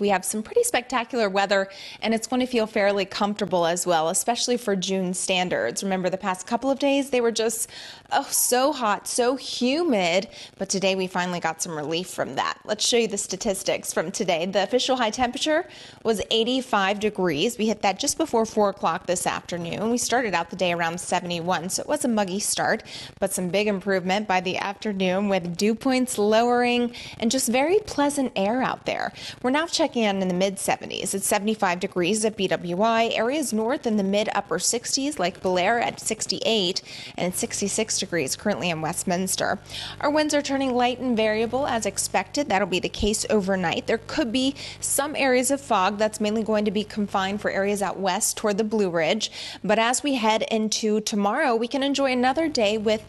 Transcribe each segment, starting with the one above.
We have some pretty spectacular weather, and it's going to feel fairly comfortable as well, especially for June standards. Remember, the past couple of days, they were just oh, so hot, so humid, but today we finally got some relief from that. Let's show you the statistics from today. The official high temperature was 85 degrees. We hit that just before 4 o'clock this afternoon. We started out the day around 71, so it was a muggy start, but some big improvement by the afternoon with dew points lowering and just very pleasant air out there. We're now checking checking out in the mid 70s. It's 75 degrees at BWI. Areas north in the mid upper 60s, like Blair at 68, and 66 degrees currently in Westminster. Our winds are turning light and variable as expected. That'll be the case overnight. There could be some areas of fog that's mainly going to be confined for areas out west toward the Blue Ridge. But as we head into tomorrow, we can enjoy another day with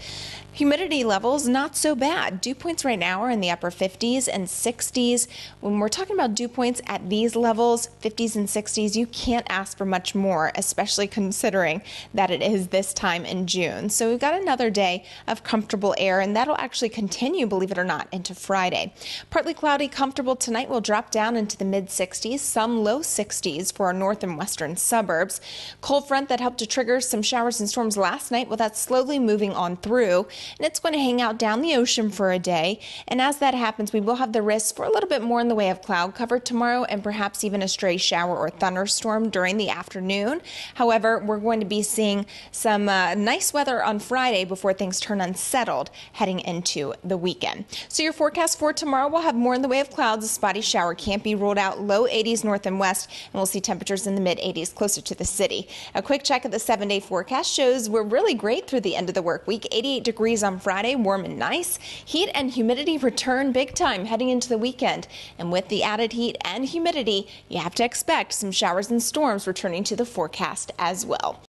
Humidity levels not so bad. Dew points right now are in the upper 50s and 60s. When we're talking about dew points, points at these levels, 50s and 60s, you can't ask for much more, especially considering that it is this time in June. So we've got another day of comfortable air, and that'll actually continue, believe it or not, into Friday. Partly cloudy, comfortable tonight will drop down into the mid 60s, some low 60s for our north and western suburbs. Cold front that helped to trigger some showers and storms last night, well, that's slowly moving on through, and it's going to hang out down the ocean for a day. And as that happens, we will have the risk for a little bit more in the way of cloud cover tomorrow tomorrow and perhaps even a stray shower or thunderstorm during the afternoon. However, we're going to be seeing some uh, nice weather on Friday before things turn unsettled heading into the weekend. So your forecast for tomorrow will have more in the way of clouds. A spotty shower can't be ruled out. Low 80s north and west, and we'll see temperatures in the mid 80s closer to the city. A quick check of the seven day forecast shows we're really great through the end of the work week. 88 degrees on Friday, warm and nice. Heat and humidity return big time heading into the weekend. And with the added heat, and humidity, you have to expect some showers and storms returning to the forecast as well.